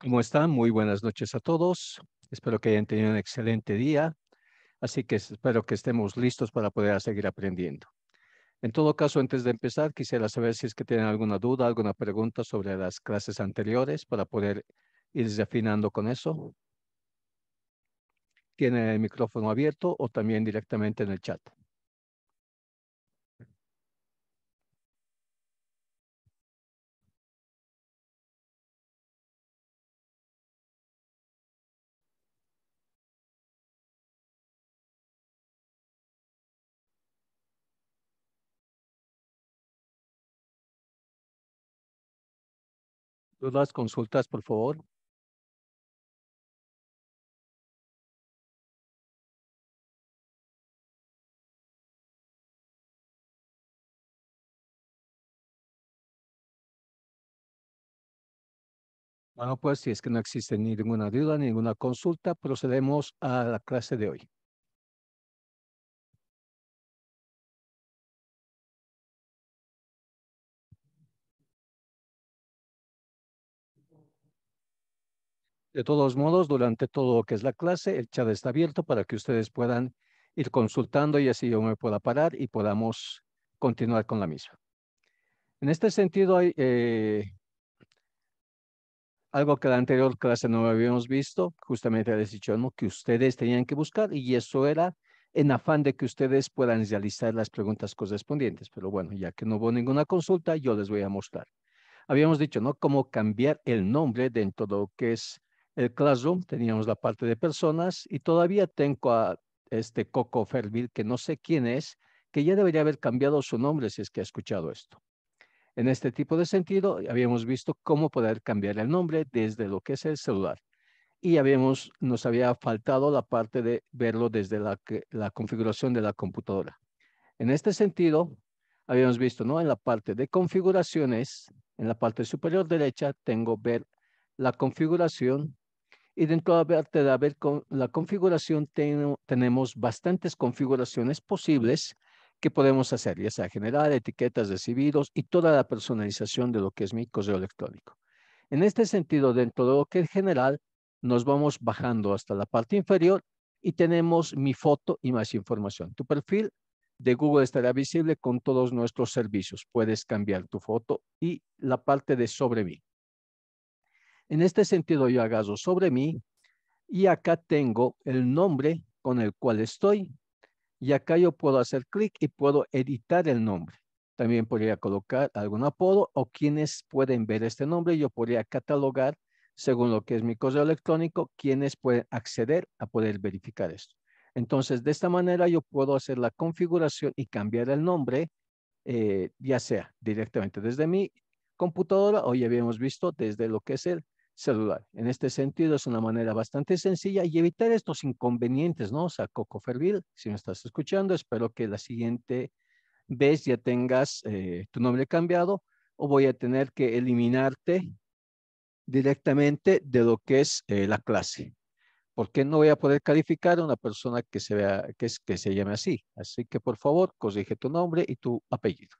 ¿Cómo están? Muy buenas noches a todos. Espero que hayan tenido un excelente día. Así que espero que estemos listos para poder seguir aprendiendo. En todo caso, antes de empezar, quisiera saber si es que tienen alguna duda, alguna pregunta sobre las clases anteriores para poder ir afinando con eso. Tienen el micrófono abierto o también directamente en el chat. Dudas, consultas, por favor. Bueno, pues si es que no existe ni ninguna duda, ninguna consulta, procedemos a la clase de hoy. De todos modos, durante todo lo que es la clase, el chat está abierto para que ustedes puedan ir consultando y así yo me pueda parar y podamos continuar con la misma. En este sentido, hay eh, algo que la anterior clase no habíamos visto, justamente les he dicho que ustedes tenían que buscar y eso era en afán de que ustedes puedan realizar las preguntas correspondientes. Pero bueno, ya que no hubo ninguna consulta, yo les voy a mostrar. Habíamos dicho, ¿no? Cómo cambiar el nombre dentro de lo que es el Classroom, teníamos la parte de personas y todavía tengo a este Coco Fervil, que no sé quién es, que ya debería haber cambiado su nombre si es que ha escuchado esto. En este tipo de sentido, habíamos visto cómo poder cambiar el nombre desde lo que es el celular. Y habíamos, nos había faltado la parte de verlo desde la, la configuración de la computadora. En este sentido, habíamos visto, ¿no? En la parte de configuraciones, en la parte superior derecha, tengo ver la configuración y dentro de la, la configuración tenemos bastantes configuraciones posibles que podemos hacer, ya sea generar etiquetas recibidos y toda la personalización de lo que es mi correo electrónico. En este sentido, dentro de lo que es general, nos vamos bajando hasta la parte inferior y tenemos mi foto y más información. Tu perfil de Google estará visible con todos nuestros servicios. Puedes cambiar tu foto y la parte de sobre mí. En este sentido, yo agarro sobre mí y acá tengo el nombre con el cual estoy. Y acá yo puedo hacer clic y puedo editar el nombre. También podría colocar algún apodo o quienes pueden ver este nombre. Yo podría catalogar, según lo que es mi correo electrónico, quienes pueden acceder a poder verificar esto. Entonces, de esta manera yo puedo hacer la configuración y cambiar el nombre, eh, ya sea directamente desde mi computadora o ya habíamos visto desde lo que es el en este sentido, es una manera bastante sencilla y evitar estos inconvenientes, ¿no? O sea, Coco Fervil, si me estás escuchando, espero que la siguiente vez ya tengas eh, tu nombre cambiado o voy a tener que eliminarte directamente de lo que es eh, la clase. Porque no voy a poder calificar a una persona que se, vea, que, que se llame así. Así que, por favor, corrige tu nombre y tu apellido.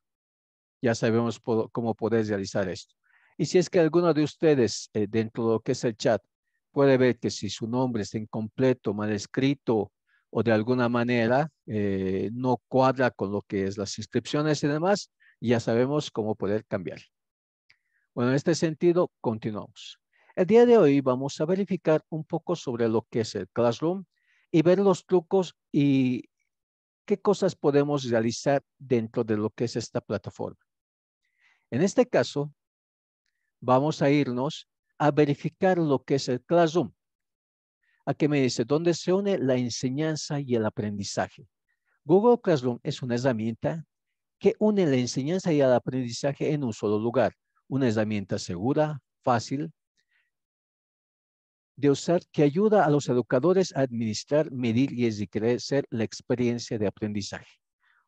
Ya sabemos cómo puedes realizar esto. Y si es que alguno de ustedes eh, dentro de lo que es el chat puede ver que si su nombre está incompleto, mal escrito o de alguna manera eh, no cuadra con lo que es las inscripciones y demás, ya sabemos cómo poder cambiar. Bueno, en este sentido, continuamos. El día de hoy vamos a verificar un poco sobre lo que es el Classroom y ver los trucos y qué cosas podemos realizar dentro de lo que es esta plataforma. En este caso, vamos a irnos a verificar lo que es el Classroom. A qué me dice, ¿dónde se une la enseñanza y el aprendizaje? Google Classroom es una herramienta que une la enseñanza y el aprendizaje en un solo lugar. Una herramienta segura, fácil de usar que ayuda a los educadores a administrar, medir y crecer la experiencia de aprendizaje.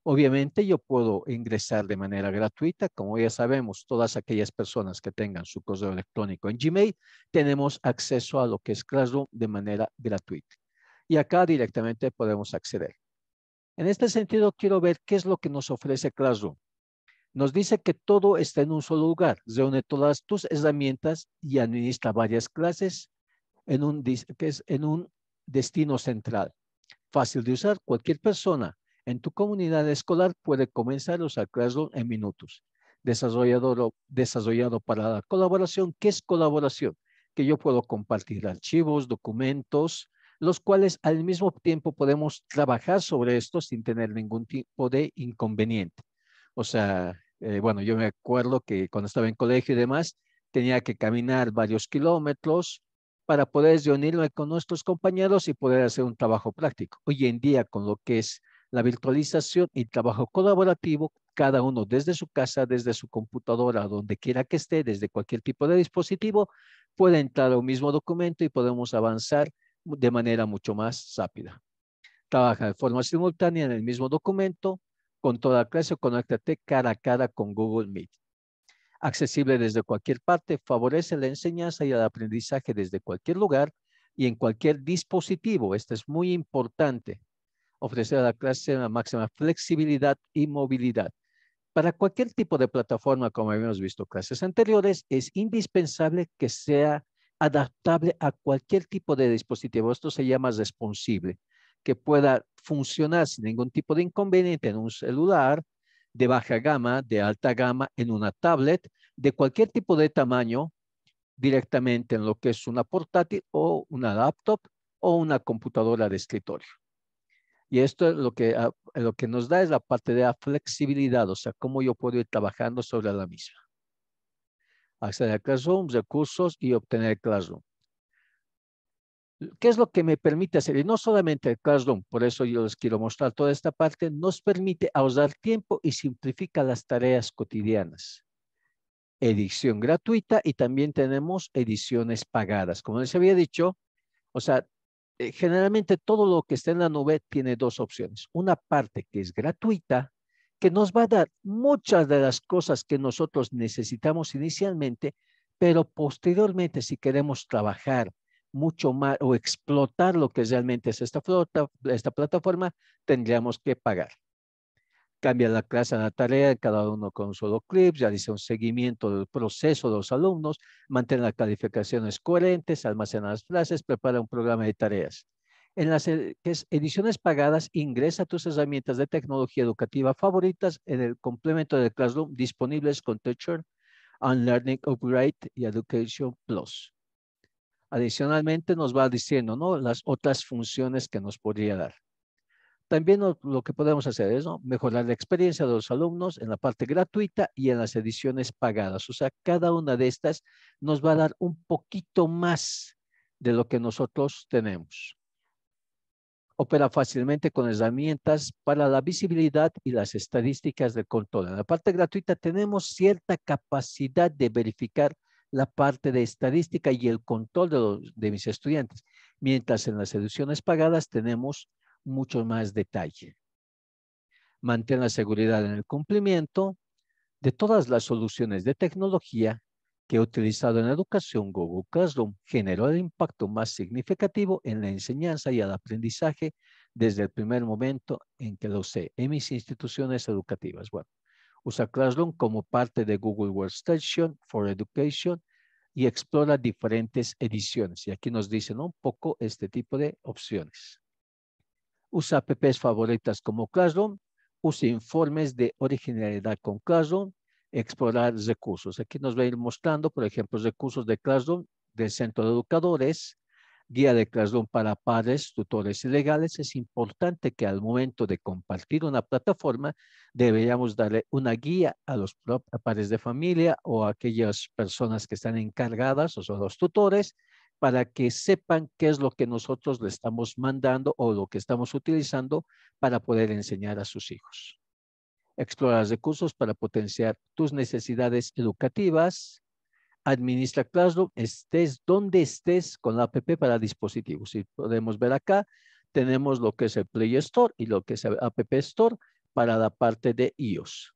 Obviamente yo puedo ingresar de manera gratuita, como ya sabemos, todas aquellas personas que tengan su correo electrónico en Gmail, tenemos acceso a lo que es Classroom de manera gratuita. Y acá directamente podemos acceder. En este sentido, quiero ver qué es lo que nos ofrece Classroom. Nos dice que todo está en un solo lugar, reúne todas tus herramientas y administra varias clases en un, que es en un destino central. Fácil de usar, cualquier persona en tu comunidad escolar puede comenzar a usar en minutos. Desarrollador, desarrollado para la colaboración. ¿Qué es colaboración? Que yo puedo compartir archivos, documentos, los cuales al mismo tiempo podemos trabajar sobre esto sin tener ningún tipo de inconveniente. O sea, eh, bueno, yo me acuerdo que cuando estaba en colegio y demás, tenía que caminar varios kilómetros para poder reunirme con nuestros compañeros y poder hacer un trabajo práctico. Hoy en día, con lo que es la virtualización y trabajo colaborativo, cada uno desde su casa, desde su computadora, donde quiera que esté, desde cualquier tipo de dispositivo, puede entrar a un mismo documento y podemos avanzar de manera mucho más rápida. Trabaja de forma simultánea en el mismo documento, con toda clase, conéctate cara a cara con Google Meet. Accesible desde cualquier parte, favorece la enseñanza y el aprendizaje desde cualquier lugar y en cualquier dispositivo. Esto es muy importante ofrecer a la clase la máxima flexibilidad y movilidad. Para cualquier tipo de plataforma, como habíamos visto en clases anteriores, es indispensable que sea adaptable a cualquier tipo de dispositivo. Esto se llama responsible, que pueda funcionar sin ningún tipo de inconveniente en un celular, de baja gama, de alta gama, en una tablet, de cualquier tipo de tamaño, directamente en lo que es una portátil o una laptop o una computadora de escritorio. Y esto es lo que, ah, lo que nos da es la parte de la flexibilidad, o sea, cómo yo puedo ir trabajando sobre la misma. Acceder a Classroom, recursos y obtener Classroom. ¿Qué es lo que me permite hacer? Y no solamente el Classroom, por eso yo les quiero mostrar toda esta parte, nos permite ahorrar tiempo y simplifica las tareas cotidianas. Edición gratuita y también tenemos ediciones pagadas. Como les había dicho, o sea, eh, generalmente todo lo que está en la nube tiene dos opciones. Una parte que es gratuita, que nos va a dar muchas de las cosas que nosotros necesitamos inicialmente, pero posteriormente si queremos trabajar mucho más o explotar lo que realmente es esta, esta plataforma, tendríamos que pagar cambia la clase a la tarea, cada uno con un solo clip, realiza un seguimiento del proceso de los alumnos, mantiene las calificaciones coherentes, almacena las frases, prepara un programa de tareas. En las eh, ediciones pagadas, ingresa tus herramientas de tecnología educativa favoritas en el complemento de Classroom disponibles con Teacher, Unlearning Upgrade y Education Plus. Adicionalmente nos va diciendo ¿no? las otras funciones que nos podría dar. También lo, que podemos hacer es mejorar la experiencia de los alumnos en la parte gratuita y en las ediciones pagadas. O sea, cada una de estas nos va a dar un poquito más de lo que nosotros tenemos. Opera fácilmente con herramientas para la visibilidad y las estadísticas de control. En la parte gratuita tenemos cierta capacidad de verificar la parte de estadística y el control de, de mis estudiantes, mientras en las ediciones pagadas tenemos mucho más detalle. Mantén la seguridad en el cumplimiento de todas las soluciones de tecnología que he utilizado en la educación Google Classroom generó el impacto más significativo en la enseñanza y el aprendizaje desde el primer momento en que lo sé en mis instituciones educativas. Bueno, usa Classroom como parte de Google Workstation for Education y explora diferentes ediciones. Y aquí nos dicen un poco este tipo de opciones usa apps favoritas como Classroom, usa informes de originalidad con Classroom, explorar recursos. Aquí nos va a ir mostrando, por ejemplo, recursos de Classroom del Centro de Educadores, guía de Classroom para padres, tutores y legales. Es importante que al momento de compartir una plataforma, deberíamos darle una guía a los padres de familia o a aquellas personas que están encargadas o son los tutores para que sepan qué es lo que nosotros le estamos mandando o lo que estamos utilizando para poder enseñar a sus hijos. Explorar recursos para potenciar tus necesidades educativas. Administra Classroom, estés donde estés con la app para dispositivos. Si podemos ver acá, tenemos lo que es el Play Store y lo que es el App Store para la parte de iOS.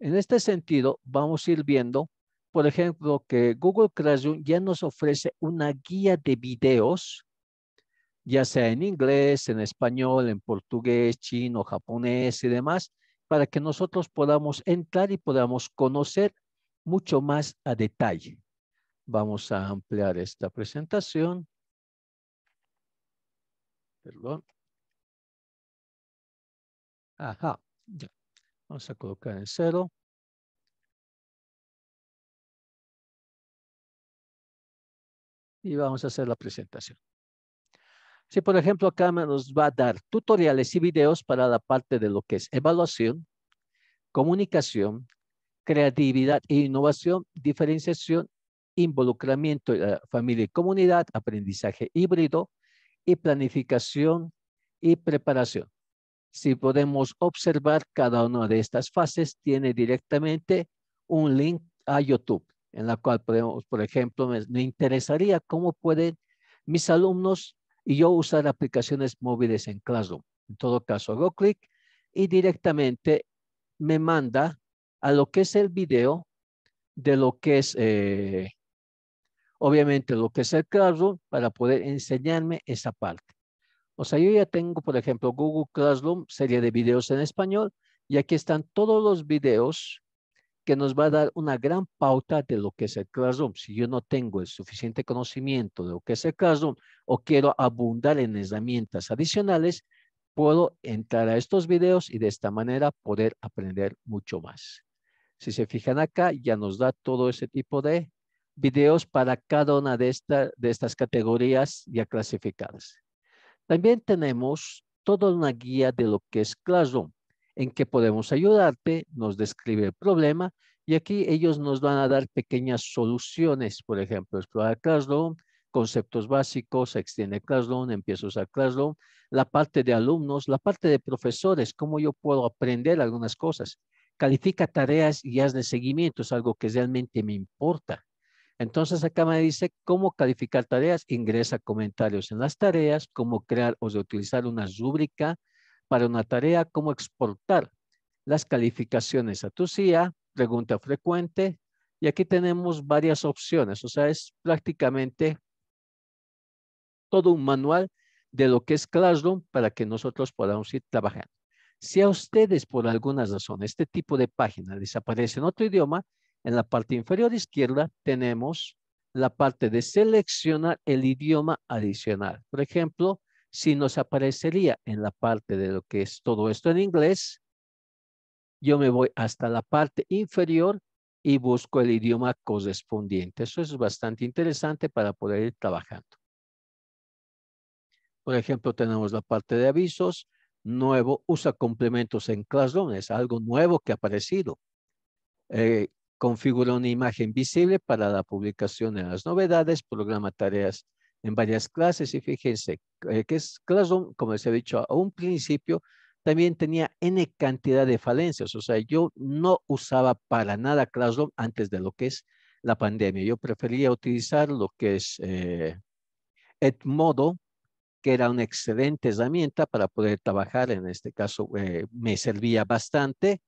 En este sentido, vamos a ir viendo por ejemplo, que Google Classroom ya nos ofrece una guía de videos, ya sea en inglés, en español, en portugués, chino, japonés y demás, para que nosotros podamos entrar y podamos conocer mucho más a detalle. Vamos a ampliar esta presentación. Perdón. Ajá, Vamos a colocar en cero. y vamos a hacer la presentación. Si por ejemplo acá nos va a dar tutoriales y videos para la parte de lo que es evaluación, comunicación, creatividad e innovación, diferenciación, involucramiento de la familia y comunidad, aprendizaje híbrido y planificación y preparación. Si podemos observar, cada una de estas fases tiene directamente un link a YouTube en la cual podemos, por ejemplo, me, interesaría cómo pueden mis alumnos y yo usar aplicaciones móviles en Classroom. En todo caso, hago clic y directamente me manda a lo que es el video de lo que es, eh, obviamente, lo que es el Classroom para poder enseñarme esa parte. O sea, yo ya tengo, por ejemplo, Google Classroom, serie de videos en español, y aquí están todos los videos que nos va a dar una gran pauta de lo que es el classroom. Si yo no tengo el suficiente conocimiento de lo que es el classroom o quiero abundar en herramientas adicionales, puedo entrar a estos videos y de esta manera poder aprender mucho más. Si se fijan acá, ya nos da todo ese tipo de videos para cada una de, de estas categorías ya clasificadas. También tenemos toda una guía de lo que es Classroom en qué podemos ayudarte, nos describe el problema y aquí ellos nos van a dar pequeñas soluciones, por ejemplo, explorar Classroom, conceptos básicos, extiende Classroom, empiezo a usar Classroom, la parte de alumnos, la parte de profesores, cómo yo puedo aprender algunas cosas. Califica tareas y haz de seguimiento, es algo que realmente me importa. Entonces acá me dice cómo calificar tareas, ingresa comentarios en las tareas, cómo crear o utilizar una rúbrica, para una tarea como exportar las calificaciones a tu CIA, pregunta frecuente, y aquí tenemos varias opciones, o sea, es prácticamente todo un manual de lo que es Classroom para que nosotros podamos ir trabajando. Si a ustedes por alguna razón este tipo de página les aparece en otro idioma, en la parte inferior izquierda tenemos la parte de seleccionar el idioma adicional. Por ejemplo, si nos aparecería en la parte de lo que es todo esto en inglés, yo me voy hasta la parte inferior y busco el idioma correspondiente. Eso es bastante interesante para poder ir trabajando. Por ejemplo, tenemos la parte de avisos, nuevo, usa complementos en Classroom, es algo nuevo que ha aparecido. Eh, configura una imagen visible para la publicación de las novedades, programa tareas en varias clases y fíjense eh, que es Classroom, como les he dicho a un principio, también tenía N cantidad de falencias. O sea, yo no usaba para nada Classroom antes de lo que es la pandemia. Yo prefería utilizar lo que es eh, Edmodo, que era una excelente herramienta para poder trabajar. En este caso, eh, me servía bastante,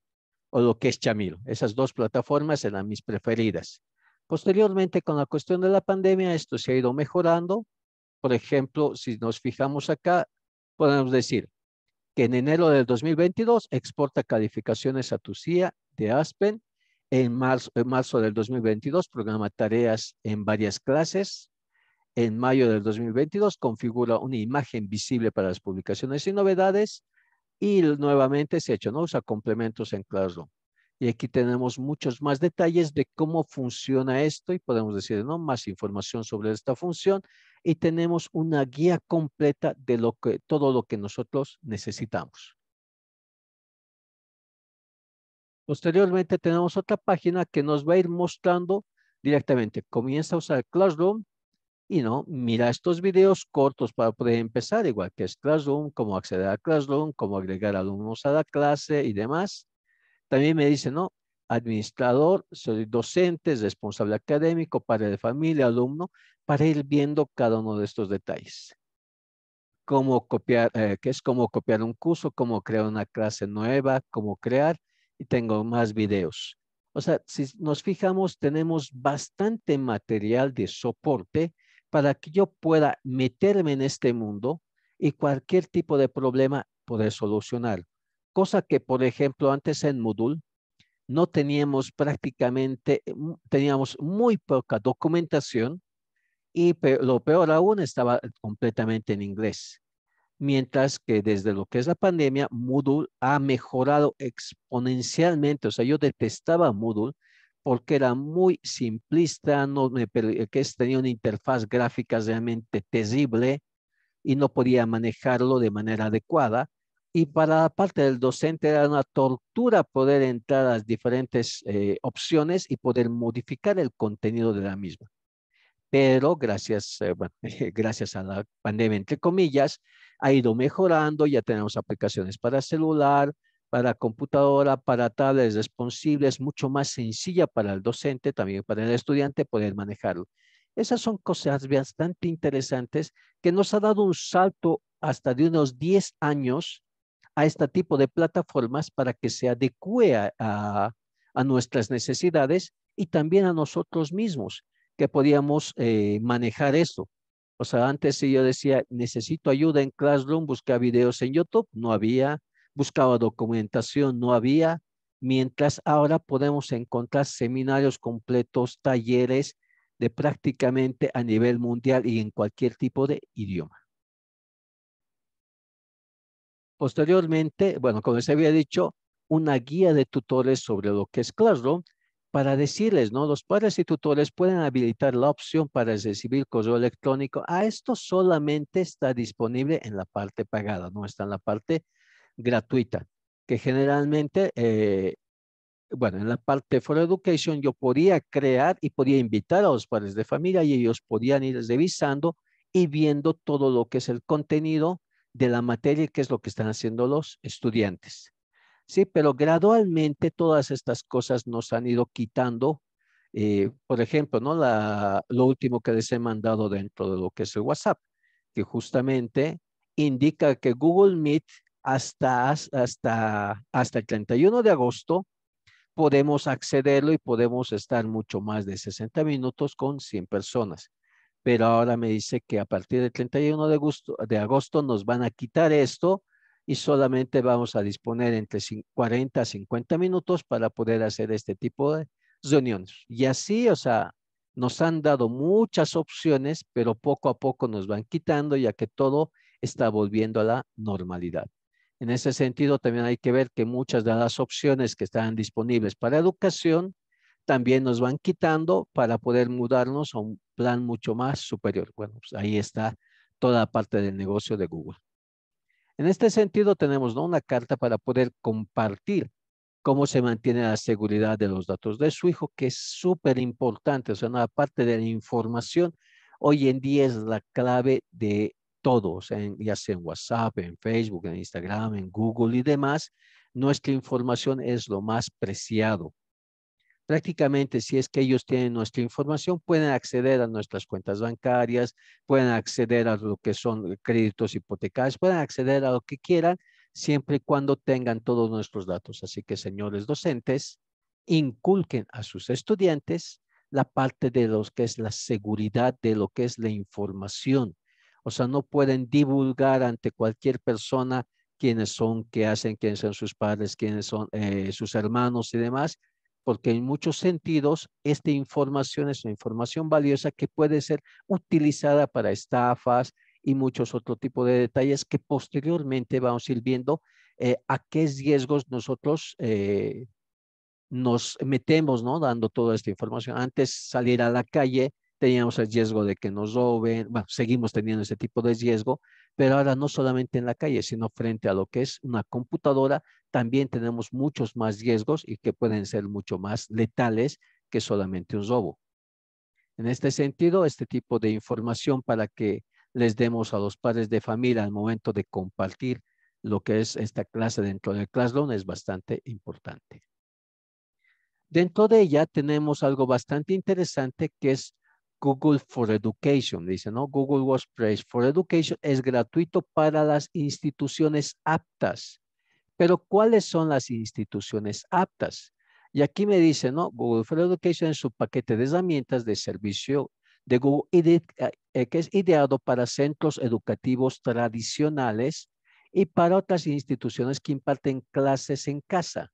o lo que es Chamilo. Esas dos plataformas eran mis preferidas. Posteriormente, con la cuestión de la pandemia, esto se ha ido mejorando. Por ejemplo, si nos fijamos acá, podemos decir que en enero del 2022 exporta calificaciones a TUSIA de Aspen. En marzo, en del 2022 programa tareas en varias clases. En mayo del 2022 configura una imagen visible para las publicaciones y novedades. Y nuevamente se ha hecho ¿no? usa complementos en Classroom. Y aquí tenemos muchos más detalles de cómo funciona esto y podemos decir, ¿no? Más información sobre esta función y tenemos una guía completa de lo que, todo lo que nosotros necesitamos. Posteriormente tenemos otra página que nos va a ir mostrando directamente. Comienza a usar Classroom y no, mira estos videos cortos para poder empezar, igual que es Classroom, cómo acceder a Classroom, cómo agregar alumnos a la clase y demás. También me dice, ¿no? Administrador, soy docente, responsable académico, padre de familia, alumno, para ir viendo cada uno de estos detalles. Cómo copiar, eh, qué que es cómo copiar un curso, cómo crear una clase nueva, cómo crear, y tengo más videos. O sea, si nos fijamos, tenemos bastante material de soporte para que yo pueda meterme en este mundo y cualquier tipo de problema poder solucionar cosa que, por ejemplo, antes en Moodle no teníamos prácticamente, teníamos muy poca documentación y lo peor aún estaba completamente en inglés. Mientras que desde lo que es la pandemia, Moodle ha mejorado exponencialmente. O sea, yo detestaba Moodle porque era muy simplista, no que tenía una interfaz gráfica realmente terrible y no podía manejarlo de manera adecuada y para la parte del docente era una tortura poder entrar a las diferentes eh, opciones y poder modificar el contenido de la misma. Pero gracias, eh, gracias a la pandemia, entre comillas, ha ido mejorando, ya tenemos aplicaciones para celular, para computadora, para tablets responsibles, mucho más sencilla para el docente, también para el estudiante poder manejarlo. Esas son cosas bastante interesantes que nos ha dado un salto hasta de unos 10 años a este tipo de plataformas para que se adecue a, nuestras necesidades y también a nosotros mismos, que podíamos eh, manejar eso. O sea, antes si yo decía, necesito ayuda en Classroom, buscaba videos en YouTube, no había, buscaba documentación, no había, mientras ahora podemos encontrar seminarios completos, talleres de prácticamente a nivel mundial y en cualquier tipo de idioma. Posteriormente, bueno, como les había dicho, una guía de tutores sobre lo que es Classroom para decirles, ¿no? Los padres y tutores pueden habilitar la opción para recibir correo electrónico. A ah, esto solamente está disponible en la parte pagada, no está en la parte gratuita, que generalmente, eh, bueno, en la parte for education yo podía crear y podía invitar a los padres de familia y ellos podían ir revisando y viendo todo lo que es el contenido de la materia que es lo que están haciendo los estudiantes. Sí, pero gradualmente todas estas cosas nos han ido quitando. Eh, por ejemplo, ¿no? La, lo último que les he mandado dentro de lo que es el WhatsApp, que justamente indica que Google Meet hasta, hasta, hasta el 31 de agosto podemos accederlo y podemos estar mucho más de 60 minutos con 100 personas pero ahora me dice que a partir del 31 de agosto, nos van a quitar esto y solamente vamos a disponer entre 40 a 50 minutos para poder hacer este tipo de reuniones. Pues, y así, o sea, nos han dado muchas opciones, pero poco a poco nos van quitando ya que todo está volviendo a la normalidad. En ese sentido, también hay que ver que muchas de las opciones que están disponibles para educación también nos van quitando para poder mudarnos a un plan mucho más superior. Bueno, pues, ahí está toda la parte del negocio de Google. En este sentido, tenemos una carta para poder compartir cómo se mantiene la seguridad de los datos de su hijo, que es súper importante. O sea, la parte de la información hoy en día es la clave de todos, ya sea en WhatsApp, en Facebook, en Instagram, en Google y demás. Nuestra información es lo más preciado prácticamente si es que ellos tienen nuestra información, pueden acceder a nuestras cuentas bancarias, pueden acceder a lo que son créditos hipotecarios, pueden acceder a lo que quieran, siempre y cuando tengan todos nuestros datos. Así que, señores docentes, inculquen a sus estudiantes la parte de lo que es la seguridad, de lo que es la información. O sea, no pueden divulgar ante cualquier persona quiénes son, qué hacen, quiénes son sus padres, quiénes son eh, sus hermanos y demás, porque en muchos sentidos esta información es una información valiosa que puede ser utilizada para estafas y muchos otro tipo de detalles que posteriormente vamos a ir viendo eh, a qué riesgos nosotros eh, nos metemos, ¿no? Dando toda esta información. Antes salir a la calle teníamos el riesgo de que nos roben, bueno, seguimos teniendo ese tipo de riesgo, pero ahora no solamente en la calle, sino frente a lo que es una computadora, también tenemos muchos más riesgos y que pueden ser mucho más letales que solamente un robo. En este sentido, este tipo de información para que les demos a los padres de familia al momento de compartir lo que es esta clase dentro del Classroom es bastante importante. Dentro de ella tenemos algo bastante interesante que es Google for Education. Dice, ¿no? Google Workspace for Education es gratuito para las instituciones aptas. Pero, ¿cuáles son las instituciones aptas? Y aquí me dice, ¿no? Google for Education es su paquete de herramientas de servicio de Google eh, que es ideado para centros educativos tradicionales y para otras instituciones que imparten clases en casa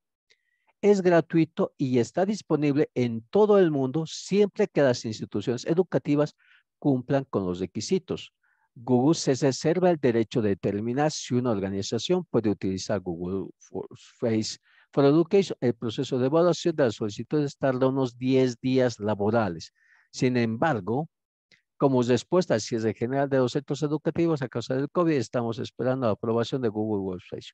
es gratuito y está disponible en todo el mundo siempre que las instituciones educativas cumplan con los requisitos. Google se reserva el derecho de determinar si una organización puede utilizar Google for Face for Education. El proceso de evaluación de las solicitudes tarda unos 10 días laborales. Sin embargo, como respuesta es de general de los centros educativos a causa del COVID, estamos esperando la aprobación de Google Workspace.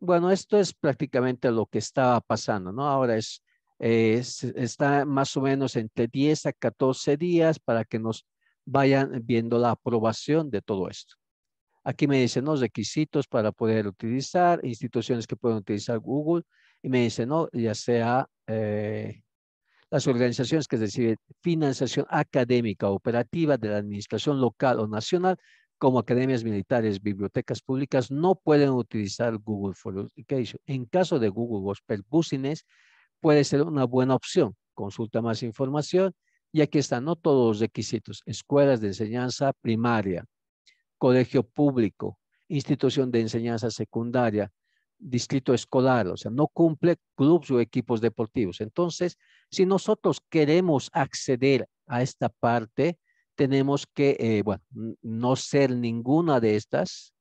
Bueno, esto es prácticamente lo que estaba pasando, ¿no? Ahora es, eh, está más o menos entre 10 a 14 días para que nos vayan viendo la aprobación de todo esto. Aquí me dicen los requisitos para poder utilizar, instituciones que pueden utilizar Google, y me dicen, no, ya sea eh, las organizaciones que reciben financiación académica operativa de la administración local o nacional como academias militares, bibliotecas públicas, no pueden utilizar Google for Education. En caso de Google Gospel Business, puede ser una buena opción. Consulta más información y aquí están no todos los requisitos. Escuelas de enseñanza primaria, colegio público, institución de enseñanza secundaria, distrito escolar, o sea, no cumple clubes o equipos deportivos. Entonces, si nosotros queremos acceder a esta parte, tenemos que, eh, bueno, no ser ninguna de estas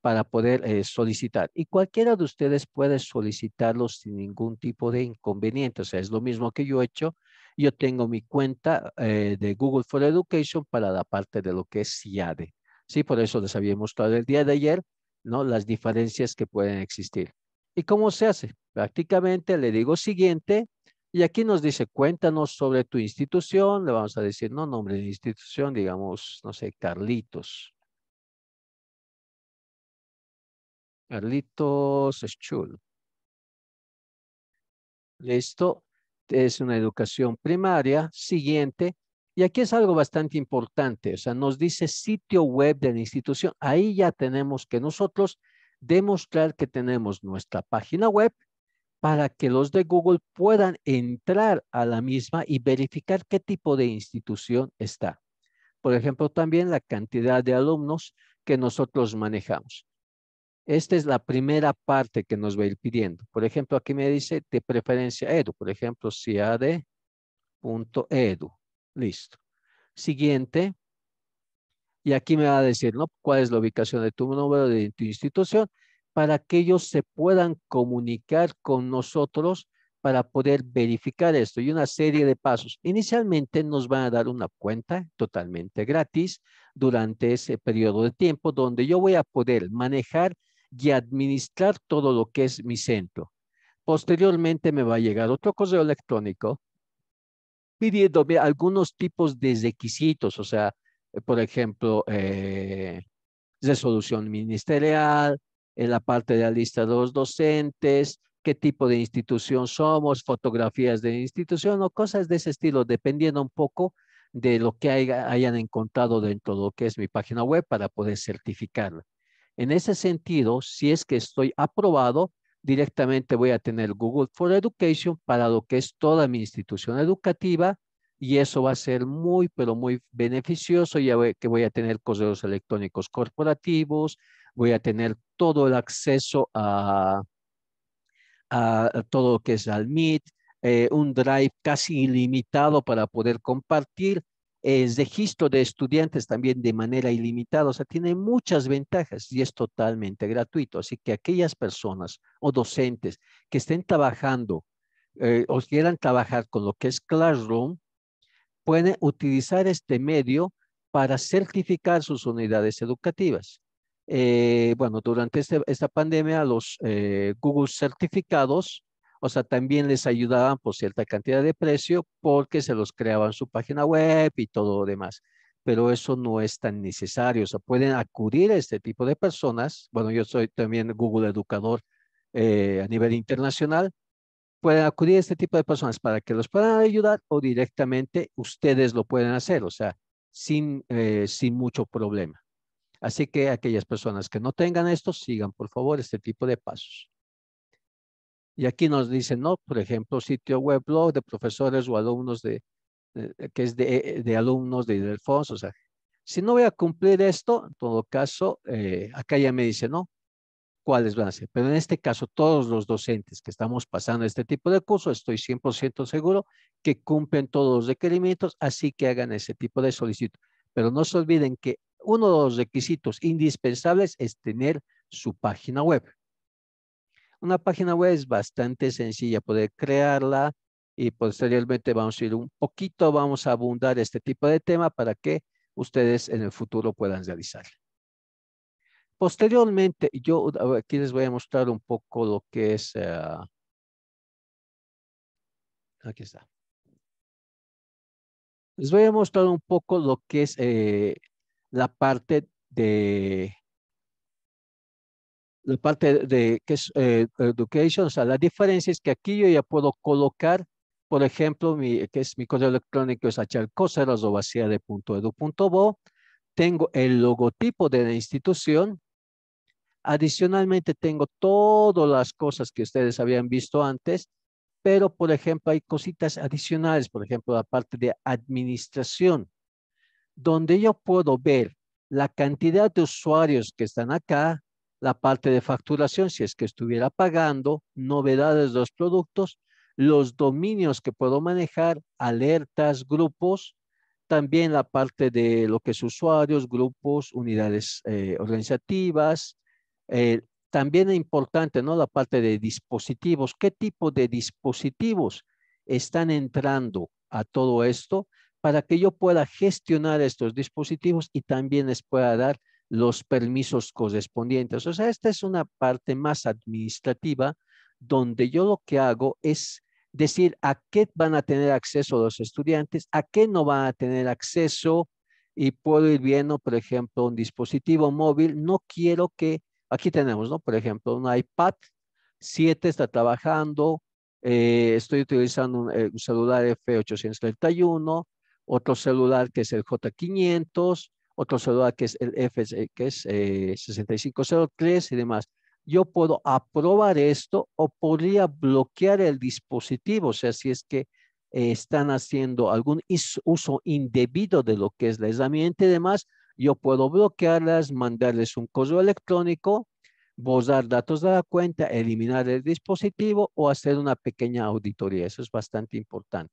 para poder eh, solicitar. Y cualquiera de ustedes puede solicitarlo sin ningún tipo de inconveniente. O sea, es lo mismo que yo he hecho. Yo tengo mi cuenta eh, de Google for Education para la parte de lo que es CIADE. Sí, por eso les había mostrado el día de ayer, ¿no? Las diferencias que pueden existir. ¿Y cómo se hace? Prácticamente le digo siguiente y aquí nos dice, cuéntanos sobre tu institución. Le vamos a decir, no, nombre de institución, digamos, no sé, Carlitos. Carlitos Schul. Listo. Es una educación primaria. Siguiente. Y aquí es algo bastante importante. O sea, nos dice sitio web de la institución. Ahí ya tenemos que nosotros demostrar que tenemos nuestra página web para que los de Google puedan entrar a la misma y verificar qué tipo de institución está. Por ejemplo, también la cantidad de alumnos que nosotros manejamos. Esta es la primera parte que nos va a ir pidiendo. Por ejemplo, aquí me dice de preferencia edu. Por ejemplo, ciade.edu. Listo. Siguiente. Y aquí me va a decir, ¿no? ¿Cuál es la ubicación de tu número de tu institución? para que ellos se puedan comunicar con nosotros para poder verificar esto y una serie de pasos. Inicialmente nos van a dar una cuenta totalmente gratis durante ese periodo de tiempo donde yo voy a poder manejar y administrar todo lo que es mi centro. Posteriormente me va a llegar otro correo electrónico pidiéndome algunos tipos de requisitos, o sea, por ejemplo, eh, resolución ministerial, en la parte de la lista de los docentes, qué tipo de institución somos, fotografías de institución o cosas de ese estilo, dependiendo un poco de lo que hayan encontrado dentro de lo que es mi página web para poder certificarla. En ese sentido, si es que estoy aprobado, directamente voy a tener Google for Education para lo que es toda mi institución educativa y eso va a ser muy, pero muy beneficioso ya que voy a tener correos electrónicos corporativos, voy a tener todo el acceso a, todo lo que es al eh, un drive casi ilimitado para poder compartir, el registro de estudiantes también de manera ilimitada, o sea, tiene muchas ventajas y es totalmente gratuito. Así que aquellas personas o docentes que estén trabajando eh, o quieran trabajar con lo que es Classroom, pueden utilizar este medio para certificar sus unidades educativas. Eh, bueno, durante este, esta pandemia los eh, Google certificados, o sea, también les ayudaban por pues, cierta cantidad de precio porque se los creaban su página web y todo lo demás. Pero eso no es tan necesario, o sea, pueden acudir a este tipo de personas. Bueno, yo soy también Google educador eh, a nivel internacional, pueden acudir a este tipo de personas para que los puedan ayudar o directamente ustedes lo pueden hacer, o sea, sin mucho problema. Así que aquellas personas que no tengan esto, sigan por favor este tipo de pasos. Y aquí nos dicen, no, por ejemplo, sitio web blog de profesores o alumnos de, eh, eh, que es eh, de, alumnos de Ildefonso. O sea, si no voy a cumplir esto, en todo caso, acá ya me dice, no, cuáles van a ser. Pero en este caso, todos los docentes que estamos pasando este tipo de curso, estoy 100% seguro que cumplen todos los requerimientos, así que hagan ese tipo de solicitud. Pero no se olviden que uno de los requisitos indispensables es tener su página web. Una página web es bastante sencilla, poder crearla y posteriormente vamos a ir un poquito, vamos a abundar este tipo de tema para que ustedes en el futuro puedan realizar. Posteriormente, yo aquí les voy a mostrar un poco lo que es... Ah, aquí está. Les voy a mostrar un poco lo que es eh, la parte de la parte de que eh, education, o sea, la diferencia es que aquí yo ya puedo colocar, por ejemplo, mi, que es mi correo electrónico es punto tengo el logotipo de la institución, adicionalmente tengo todas las cosas que ustedes habían visto antes, pero por ejemplo hay cositas adicionales, por ejemplo, la parte de administración donde yo puedo ver la cantidad de usuarios que están acá, la parte de facturación, si es que estuviera pagando, novedades de los productos, los dominios que puedo manejar, alertas, grupos, también la parte de lo que es usuarios, grupos, unidades eh, organizativas. Eh, también es importante, ¿no? La parte de dispositivos. ¿Qué tipo de dispositivos están entrando a todo esto? para que yo pueda gestionar estos dispositivos y también les pueda dar los permisos correspondientes. O sea, esta es una parte más administrativa donde yo lo que hago es decir a qué van a tener acceso los estudiantes, a qué no van a tener acceso y puedo ir viendo, por ejemplo, un dispositivo móvil. No quiero que, aquí tenemos, ¿no? Por ejemplo, un iPad 7 está trabajando, eh, estoy utilizando un eh, celular F831, otro celular que es el J500, otro celular que es el F, eh, que es 6503 eh, y demás. Yo puedo aprobar esto o podría bloquear el dispositivo, o sea, si es que eh, están haciendo algún uso indebido de lo que es la herramienta y demás, yo puedo bloquearlas, mandarles un correo electrónico, borrar datos de la cuenta, eliminar el dispositivo o hacer una pequeña auditoría. Eso es bastante importante.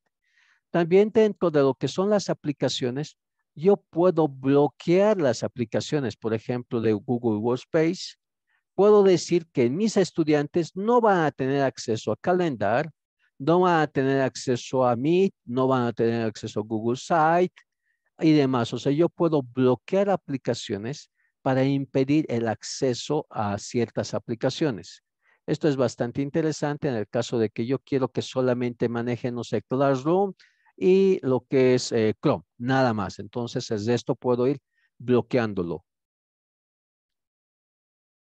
También dentro de lo que son las aplicaciones, yo puedo bloquear las aplicaciones, por ejemplo, de Google Workspace. Puedo decir que mis estudiantes no van a tener acceso a Calendar, no van a tener acceso a Meet, no van a tener acceso a Google Site y demás. O sea, yo puedo bloquear aplicaciones para impedir el acceso a ciertas aplicaciones. Esto es bastante interesante en el caso de que yo quiero que solamente manejen, no sé, Classroom, y lo que es eh, Chrome, nada más. Entonces, desde esto puedo ir bloqueándolo.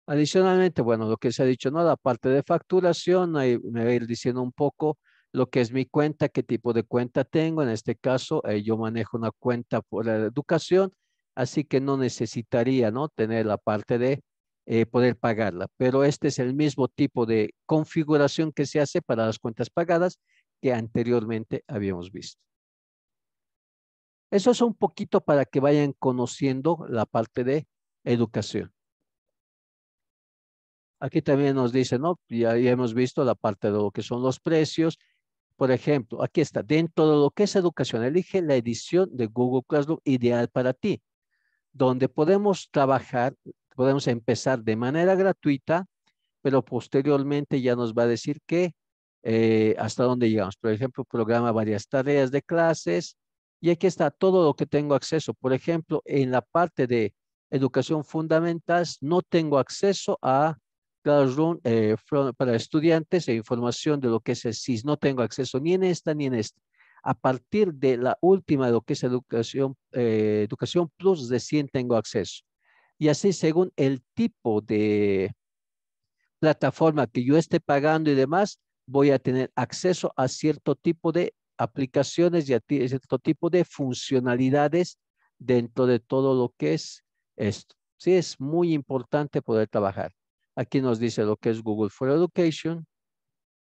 Adicionalmente, bueno, lo que se ha dicho, ¿no? La parte de facturación, ahí me va a ir diciendo un poco lo que es mi cuenta, qué tipo de cuenta tengo. En este caso, eh, yo manejo una cuenta por la educación, así que no necesitaría, ¿no? Tener la parte de eh, poder pagarla. Pero este es el mismo tipo de configuración que se hace para las cuentas pagadas que anteriormente habíamos visto. Eso es un poquito para que vayan conociendo la parte de educación. Aquí también nos dice, ¿no? Ya, hemos visto la parte de lo que son los precios. Por ejemplo, aquí está, dentro de lo que es educación, elige la edición de Google Classroom ideal para ti, donde podemos trabajar, podemos empezar de manera gratuita, pero posteriormente ya nos va a decir que eh, hasta dónde llegamos. Por ejemplo, programa varias tareas de clases y aquí está todo lo que tengo acceso. Por ejemplo, en la parte de educación fundamental no tengo acceso a Classroom eh, para estudiantes e información de lo que es el SIS. No tengo acceso ni en esta ni en esta. A partir de la última de lo que es educación, eh, educación plus, recién tengo acceso. Y así según el tipo de plataforma que yo esté pagando y demás, voy a tener acceso a cierto tipo de aplicaciones y a cierto tipo de funcionalidades dentro de todo lo que es esto. Sí, es muy importante poder trabajar. Aquí nos dice lo que es Google for Education,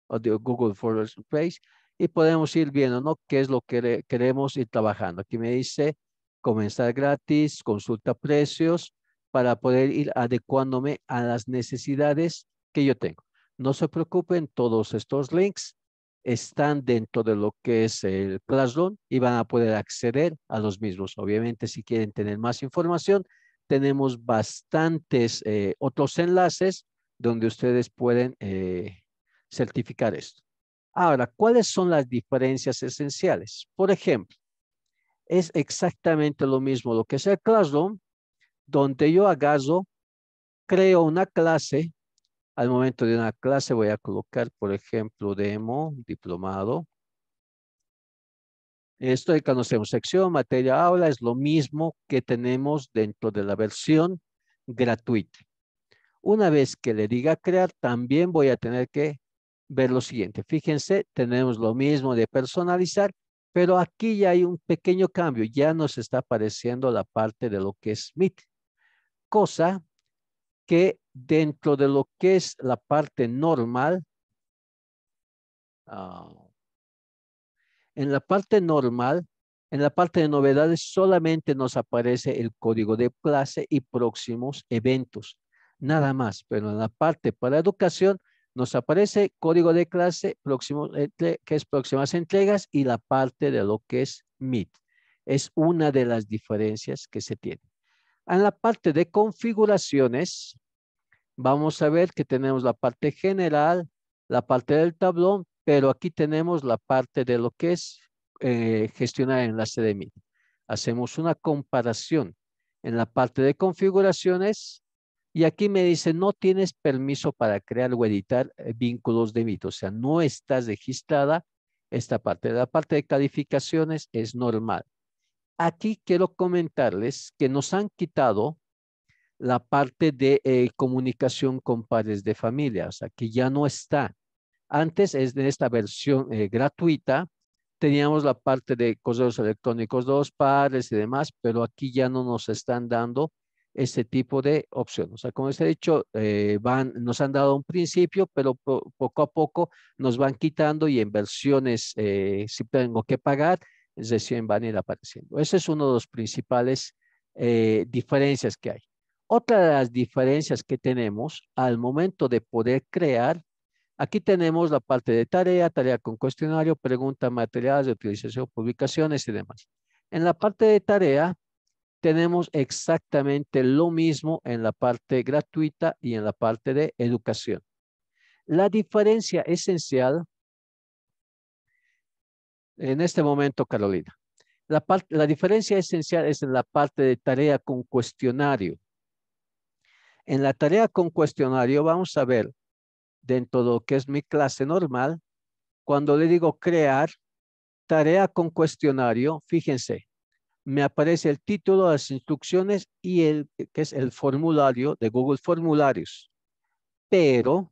o Google for Space, y podemos ir viendo, ¿no? ¿Qué es lo que queremos ir trabajando? Aquí me dice comenzar gratis, consulta precios, para poder ir adecuándome a las necesidades que yo tengo. No se preocupen, todos estos links están dentro de lo que es el Classroom y van a poder acceder a los mismos. Obviamente, si quieren tener más información, tenemos bastantes eh, otros enlaces donde ustedes pueden eh, certificar esto. Ahora, ¿cuáles son las diferencias esenciales? Por ejemplo, es exactamente lo mismo lo que es el Classroom, donde yo agarro, creo una clase al momento de una clase voy a colocar, por ejemplo, demo, diplomado. Esto de conocemos sección, materia, aula, es lo mismo que tenemos dentro de la versión gratuita. Una vez que le diga crear, también voy a tener que ver lo siguiente. Fíjense, tenemos lo mismo de personalizar, pero aquí ya hay un pequeño cambio. Ya nos está apareciendo la parte de lo que es Meet, cosa que dentro de lo que es la parte normal, ah, en la parte normal, en la parte de novedades solamente nos aparece el código de clase y próximos eventos, nada más, pero en la parte para educación nos aparece código de clase, próximo, que es próximas entregas y la parte de lo que es Meet. Es una de las diferencias que se tiene. En la parte de configuraciones, vamos a ver que tenemos la parte general, la parte del tablón, pero aquí tenemos la parte de lo que es eh, gestionar enlace de MIT. Hacemos una comparación en la parte de configuraciones y aquí me dice no tienes permiso para crear o editar eh, vínculos de MIT, o sea, no estás registrada esta parte. La parte de calificaciones es normal. Aquí quiero comentarles que nos han quitado la parte de eh, comunicación con padres de familia, o sea, que ya no está. Antes, es de esta versión eh, gratuita, teníamos la parte de correos electrónicos de los padres y demás, pero aquí ya no nos están dando este tipo de opciones. O sea, como les he dicho, eh, van, nos han dado un principio, pero poco a poco nos van quitando y en versiones, si tengo que pagar, recién van a ir apareciendo. Ese es uno de los principales diferencias que hay. Otra de las diferencias que tenemos al momento de poder crear, aquí tenemos la parte de tarea, tarea con cuestionario, preguntas, materiales de utilización, publicaciones y demás. En la parte de tarea, tenemos exactamente lo mismo en la parte gratuita y en la parte de educación. La diferencia esencial en este momento, Carolina, la, la diferencia esencial es en la parte de tarea con cuestionario. En la tarea con cuestionario vamos a ver dentro de lo que es mi clase normal, cuando le digo crear tarea con cuestionario, fíjense, me aparece el título, las instrucciones y el que es el formulario de Google Formularios. Pero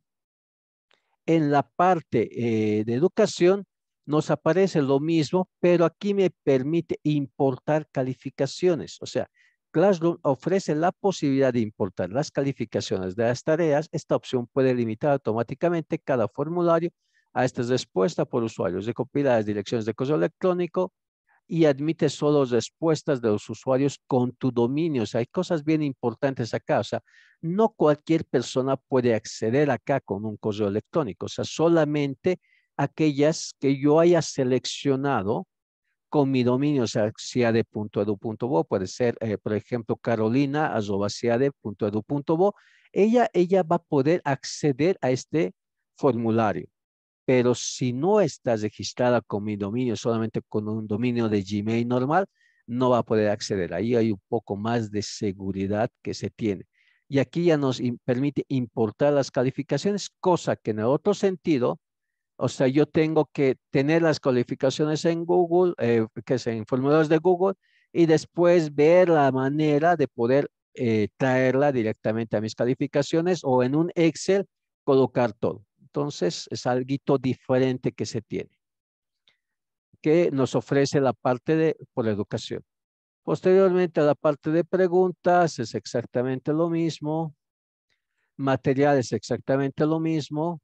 en la parte eh, de educación nos aparece lo mismo, pero aquí me permite importar calificaciones. O sea, Classroom ofrece la posibilidad de importar las calificaciones de las tareas. Esta opción puede limitar automáticamente cada formulario a estas respuestas por usuarios de las direcciones de correo electrónico y admite solo respuestas de los usuarios con tu dominio. O sea, hay cosas bien importantes acá. O sea, no cualquier persona puede acceder acá con un correo electrónico. O sea, solamente aquellas que yo haya seleccionado con mi dominio, o sea, ciade.edu.bo, puede ser, eh, por ejemplo, carolina, ella, ella va a poder acceder a este formulario. Pero si no está registrada con mi dominio, solamente con un dominio de Gmail normal, no va a poder acceder. Ahí hay un poco más de seguridad que se tiene. Y aquí ya nos permite importar las calificaciones, cosa que en el otro sentido, o sea, yo tengo que tener las calificaciones en Google, eh, que sean en formularios de Google, y después ver la manera de poder eh, traerla directamente a mis calificaciones o en un Excel colocar todo. Entonces, es algo diferente que se tiene, que nos ofrece la parte de por educación. Posteriormente, la parte de preguntas es exactamente lo mismo. Material es exactamente lo mismo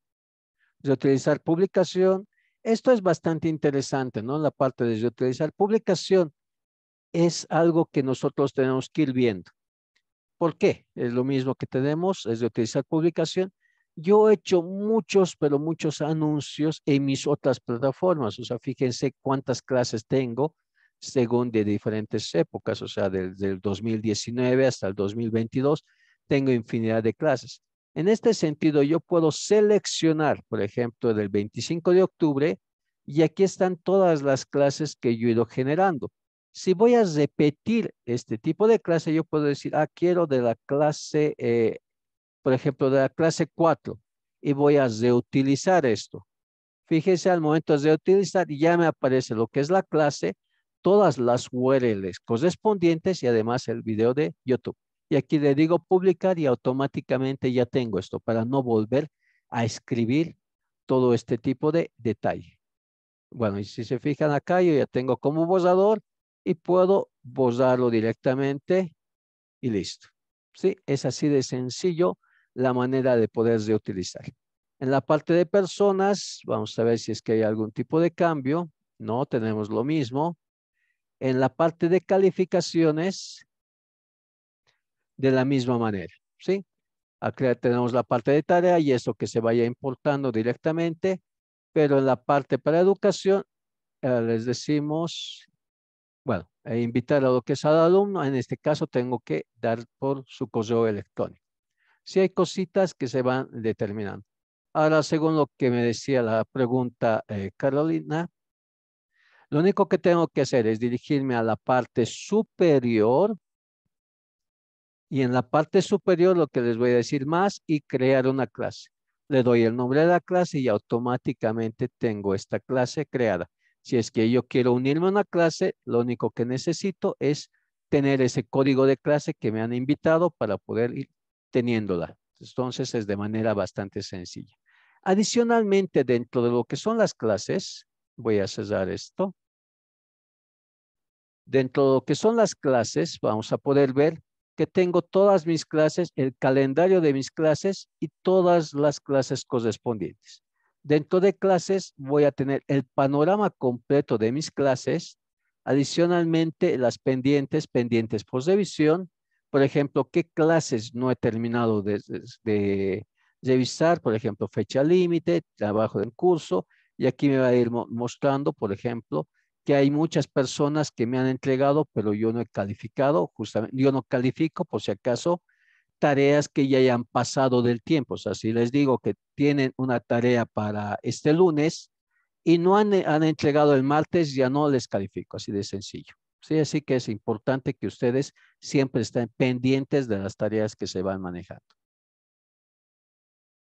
utilizar publicación. Esto es bastante interesante, ¿no? La parte de utilizar publicación es algo que nosotros tenemos que ir viendo. ¿Por qué? Es lo mismo que tenemos, es de utilizar publicación. Yo he hecho muchos, pero muchos anuncios en mis otras plataformas. O sea, fíjense cuántas clases tengo según de diferentes épocas. O sea, desde del 2019 hasta el 2022 tengo infinidad de clases. En este sentido, yo puedo seleccionar, por ejemplo, del 25 de octubre, y aquí están todas las clases que yo he ido generando. Si voy a repetir este tipo de clase, yo puedo decir, ah, quiero de la clase, eh, por ejemplo, de la clase 4, y voy a reutilizar esto. Fíjese, al momento de reutilizar, ya me aparece lo que es la clase, todas las URLs correspondientes y además el video de YouTube. Y aquí le digo publicar y automáticamente ya tengo esto para no volver a escribir todo este tipo de detalle. Bueno, y si se fijan acá, yo ya tengo como borrador y puedo borrarlo directamente y listo. ¿Sí? Es así de sencillo la manera de poder utilizar En la parte de personas, vamos a ver si es que hay algún tipo de cambio. No, tenemos lo mismo. En la parte de calificaciones, de la misma manera, ¿sí? Aquí tenemos la parte de tarea y eso que se vaya importando directamente, pero en la parte para educación eh, les decimos, bueno, e invitar a lo que es al alumno, en este caso tengo que dar por su correo electrónico. Si sí hay cositas que se van determinando. Ahora, según lo que me decía la pregunta eh, Carolina, lo único que tengo que hacer es dirigirme a la parte superior y en la parte superior lo que les voy a decir más y crear una clase. Le doy el nombre de la clase y automáticamente tengo esta clase creada. Si es que yo quiero unirme a una clase, lo único que necesito es tener ese código de clase que me han invitado para poder ir teniéndola. Entonces es de manera bastante sencilla. Adicionalmente, dentro de lo que son las clases, voy a cerrar esto. Dentro de lo que son las clases, vamos a poder ver tengo todas mis clases, el calendario de mis clases y todas las clases correspondientes. Dentro de clases voy a tener el panorama completo de mis clases, adicionalmente las pendientes, pendientes por revisión, por ejemplo, qué clases no he terminado de, revisar, por ejemplo, fecha límite, trabajo del curso, y aquí me va a ir mostrando, por ejemplo, que hay muchas personas que me han entregado, pero yo no he calificado, justamente, yo no califico por si acaso tareas que ya hayan pasado del tiempo. O sea, si les digo que tienen una tarea para este lunes y no han, eh, han entregado el martes, ya no les califico, así de sencillo. Sí, así que es importante que ustedes siempre estén pendientes de las tareas que se van manejando.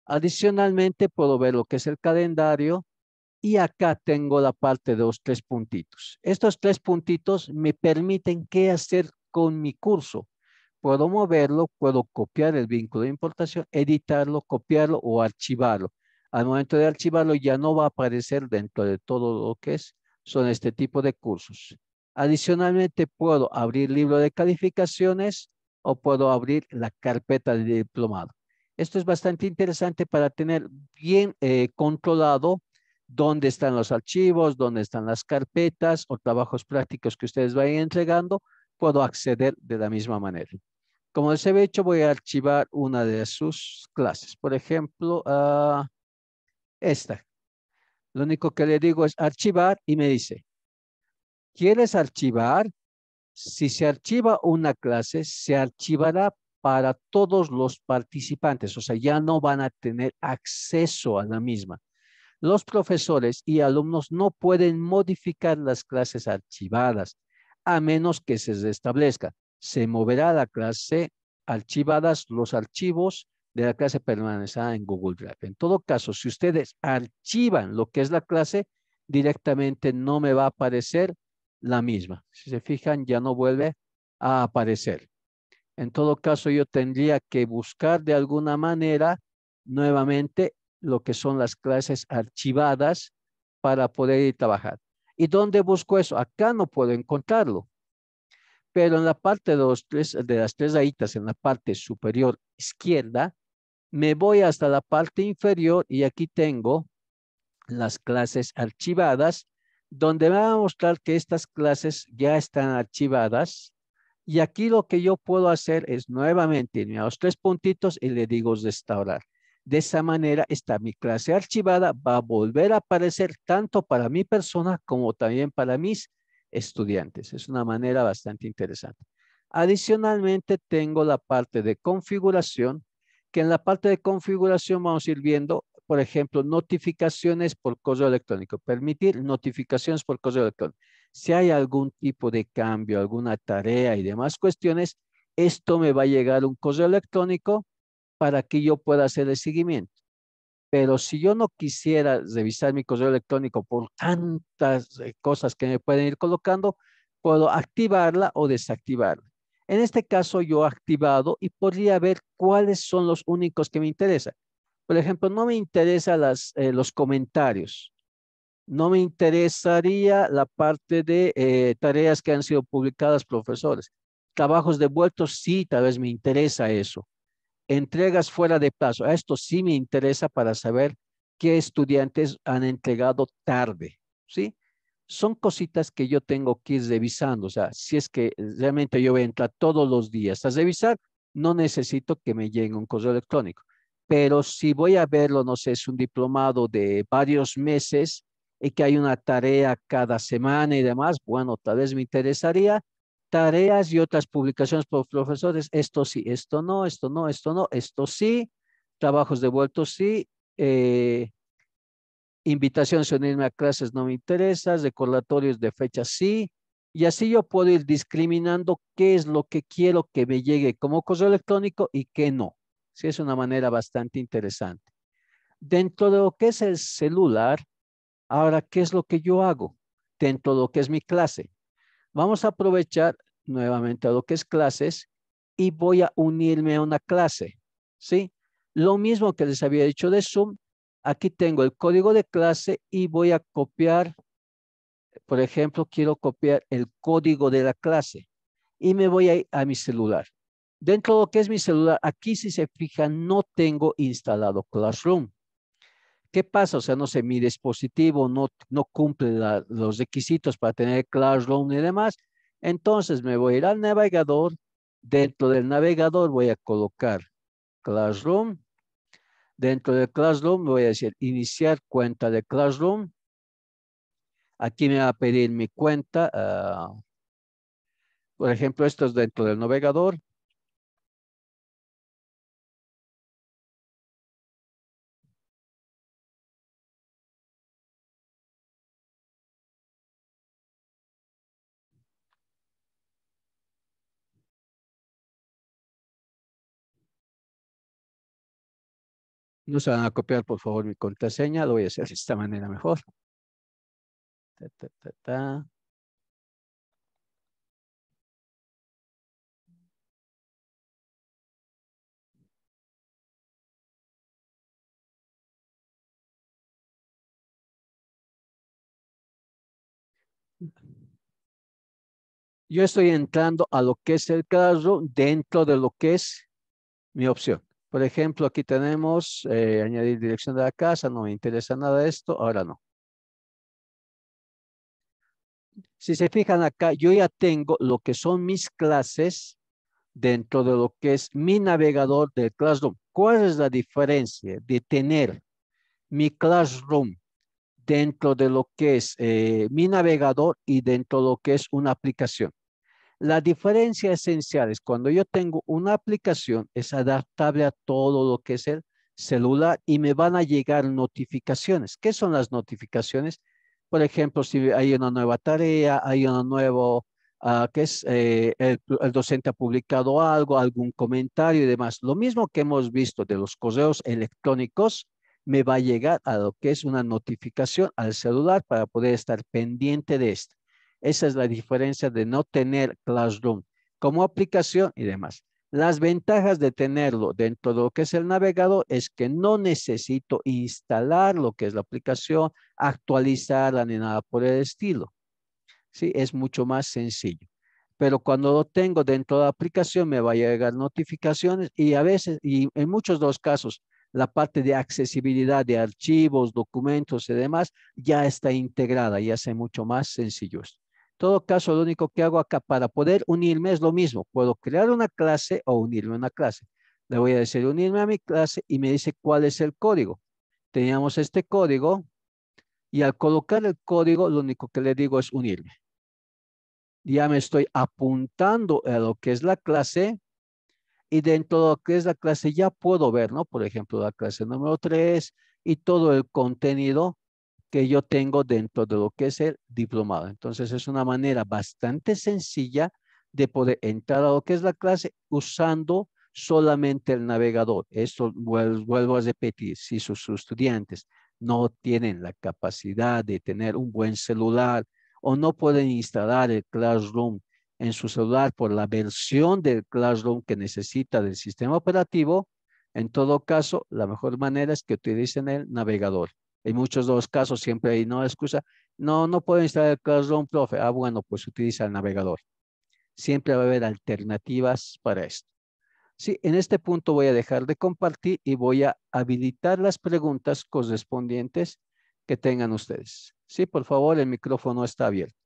Adicionalmente, puedo ver lo que es el calendario, y acá tengo la parte de los tres puntitos. Estos tres puntitos me permiten qué hacer con mi curso. Puedo moverlo, puedo copiar el vínculo de importación, editarlo, copiarlo o archivarlo. Al momento de archivarlo ya no va a aparecer dentro de todo lo que es, son este tipo de cursos. Adicionalmente puedo abrir libro de calificaciones o puedo abrir la carpeta de diplomado. Esto es bastante interesante para tener bien eh, controlado dónde están los archivos, dónde están las carpetas o trabajos prácticos que ustedes vayan entregando, puedo acceder de la misma manera. Como les he hecho, voy a archivar una de sus clases. Por ejemplo, ah, esta. Lo único que le digo es archivar y me dice, ¿quieres archivar? Si se archiva una clase, se archivará para todos los participantes. O sea, ya no van a tener acceso a la misma los profesores y alumnos no pueden modificar las clases archivadas, a menos que se restablezca. Se moverá la clase archivadas los archivos de la clase permanecida en Google Drive. En todo caso, si ustedes archivan lo que es la clase, directamente no me va a aparecer la misma. Si se fijan, ya no vuelve a aparecer. En todo caso, yo tendría que buscar de alguna manera nuevamente lo que son las clases archivadas para poder ir trabajar. ¿Y dónde busco eso? Acá no puedo encontrarlo. Pero en la parte de, de las tres rayitas, en la parte superior izquierda, me voy hasta la parte inferior y aquí tengo las clases archivadas, donde me va a mostrar que estas clases ya están archivadas. Y aquí lo que yo puedo hacer es nuevamente irme a los tres puntitos y le digo restaurar. De esa manera, está mi clase archivada va a volver a aparecer tanto para mi persona como también para mis estudiantes. Es una manera bastante interesante. Adicionalmente, tengo la parte de configuración, que en la parte de configuración vamos a ir viendo, por ejemplo, notificaciones por correo electrónico. Permitir notificaciones por correo electrónico. Si hay algún tipo de cambio, alguna tarea y demás cuestiones, esto me va a llegar un correo electrónico para que yo pueda hacer el seguimiento. Pero si yo no quisiera revisar mi correo electrónico por tantas eh, cosas que me pueden ir colocando, puedo activarla o desactivarla. En este caso, yo he activado y podría ver cuáles son los únicos que me interesan. Por ejemplo, no me interesan eh, los comentarios. No me interesaría la parte de eh, tareas que han sido publicadas profesores. Trabajos devueltos, sí, tal vez me interesa eso entregas fuera de plazo. Esto sí me interesa para saber qué estudiantes han entregado tarde, ¿sí? Son cositas que yo tengo que ir revisando. O sea, si es que realmente yo voy a entrar todos los días a revisar, no necesito que me llegue un correo electrónico. Pero si voy a verlo, no sé, es un diplomado de varios meses y que hay una tarea cada semana y demás, bueno, tal vez me interesaría tareas y otras publicaciones por profesores, esto sí, esto no, esto no, esto no, esto sí, trabajos devueltos sí, eh, invitaciones a unirme a clases no me interesa, recordatorios de fechas sí, y así yo puedo ir discriminando qué es lo que quiero que me llegue como correo electrónico y qué no. es una manera bastante interesante. Dentro de lo que es el celular, ahora, ¿qué es lo que yo hago? Dentro de lo que es mi clase, Vamos a aprovechar nuevamente a lo que es clases y voy a unirme a una clase, ¿sí? Lo mismo que les había dicho de Zoom, aquí tengo el código de clase y voy a copiar, por ejemplo, quiero copiar el código de la clase y me voy a, a mi celular. Dentro de lo que es mi celular, aquí si se fijan, no tengo instalado Classroom. ¿Qué pasa? O sea, no sé, mi dispositivo no, cumple los requisitos para tener Classroom y demás. Entonces me voy a ir al navegador. Dentro del navegador voy a colocar Classroom. Dentro de Classroom voy a decir iniciar cuenta de Classroom. Aquí me va a pedir mi cuenta. Ah, por ejemplo, esto es dentro del navegador. No se van a copiar, por favor, mi contraseña. Lo voy a hacer de esta manera mejor. Yo estoy entrando a lo que es el caso dentro de lo que es mi opción. Por ejemplo, aquí tenemos eh, añadir dirección de la casa, no me interesa nada esto, ahora no. Si se fijan acá, yo ya tengo lo que son mis clases dentro de lo que es mi navegador del Classroom. ¿Cuál es la diferencia de tener mi Classroom dentro de lo que es eh, mi navegador y dentro de lo que es una aplicación? La diferencia esencial es cuando yo tengo una aplicación, es adaptable a todo lo que es el celular y me van a llegar notificaciones. ¿Qué son las notificaciones? Por ejemplo, si hay una nueva tarea, hay una nuevo ah, que es eh, el, docente ha publicado algo, algún comentario y demás. Lo mismo que hemos visto de los correos electrónicos, me va a llegar a lo que es una notificación al celular para poder estar pendiente de esto. Esa es la diferencia de no tener Classroom como aplicación y demás. Las ventajas de tenerlo dentro de lo que es el navegador es que no necesito instalar lo que es la aplicación, actualizarla ni nada por el estilo. Sí, es mucho más sencillo. Pero cuando lo tengo dentro de la aplicación me va a llegar notificaciones y a veces, y en muchos de los casos, la parte de accesibilidad de archivos, documentos y demás ya está integrada y hace mucho más sencillo esto todo caso, lo único que hago acá para poder unirme es lo mismo. Puedo crear una clase o unirme a una clase. Le voy a decir unirme a mi clase y me dice cuál es el código. Teníamos este código y al colocar el código, lo único que le digo es unirme. Ya me estoy apuntando a lo que es la clase y dentro de lo que es la clase ya puedo ver, ¿no? Por ejemplo, la clase número 3 y todo el contenido que yo tengo dentro de lo que es el diplomado. Entonces es una manera bastante sencilla de poder entrar a lo que es la clase usando solamente el navegador. Esto vuelvo a repetir, si sus, estudiantes no tienen la capacidad de tener un buen celular o no pueden instalar el Classroom en su celular por la versión del Classroom que necesita del sistema operativo, en todo caso, la mejor manera es que utilicen el navegador. En muchos de casos siempre hay no excusa. No, no puedo instalar el Classroom, profe. Ah, bueno, pues utiliza el navegador. Siempre va a haber alternativas para esto. Sí, en este punto voy a dejar de compartir y voy a habilitar las preguntas correspondientes que tengan ustedes. Sí, por favor, el micrófono está abierto.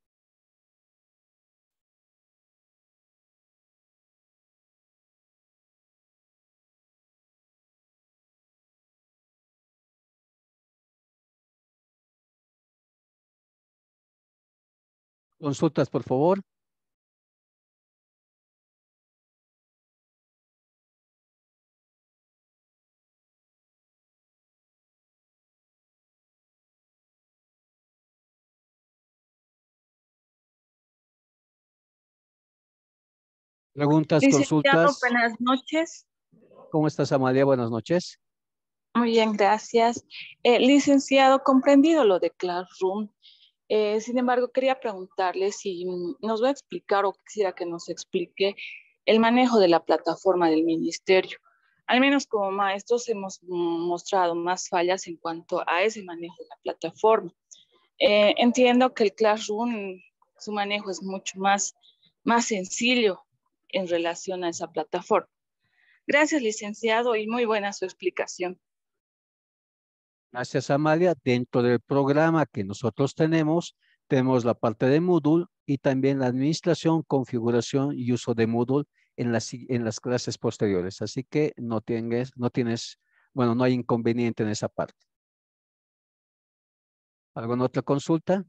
Consultas, por favor. Preguntas, consultas. Buenas noches. ¿Cómo estás, Amalia? Buenas noches. Muy bien, gracias. Eh, licenciado, comprendido lo de Classroom, eh, sin embargo, quería preguntarle si mm, nos va a explicar o quisiera que nos explique el manejo de la plataforma del ministerio. Al menos como maestros hemos mostrado más fallas en cuanto a ese manejo de la plataforma. Eh, entiendo que el Classroom, su manejo es mucho más, más sencillo en relación a esa plataforma. Gracias, licenciado, y muy buena su explicación. Gracias, Amalia. Dentro del programa que nosotros tenemos, tenemos la parte de Moodle y también la administración, configuración y uso de Moodle en las, en clases posteriores. Así que no tienes, no tienes, bueno, no hay inconveniente en esa parte. ¿Alguna otra consulta?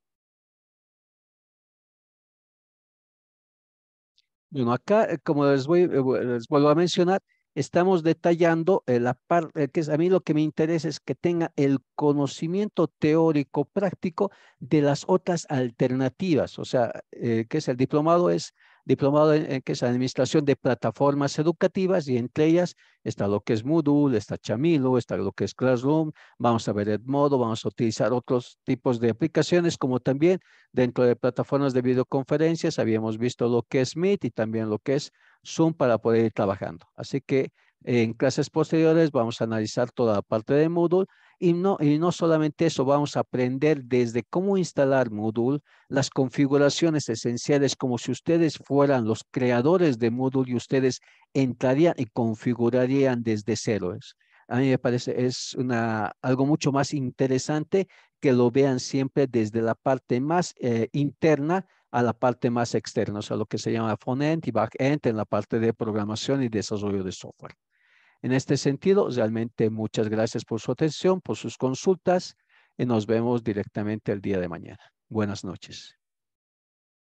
Bueno, acá, eh, como les, voy, eh, les vuelvo a mencionar, estamos detallando eh, la parte eh, que es, a mí lo que me interesa es que tenga el conocimiento teórico práctico de las otras alternativas, o sea, eh, que es el diplomado es diplomado en, que es administración de plataformas educativas y entre ellas está lo que es Moodle, está Chamilo, está lo que es Classroom, vamos a ver Edmodo, vamos a utilizar otros tipos de aplicaciones como también dentro de plataformas de videoconferencias habíamos visto lo que es Meet y también lo que es Zoom para poder ir trabajando. Así que en clases posteriores vamos a analizar toda la parte de Moodle y no, solamente eso, vamos a aprender desde cómo instalar Moodle, las configuraciones esenciales, como si ustedes fueran los creadores de Moodle y ustedes entrarían y configurarían desde cero. A mí me parece es algo mucho más interesante que lo vean siempre desde la parte más eh, interna a la parte más externa, o sea, lo que se llama front-end y back-end en la parte de programación y desarrollo de software. En este sentido, realmente muchas gracias por su atención, por sus consultas y nos vemos directamente el día de mañana. Buenas noches.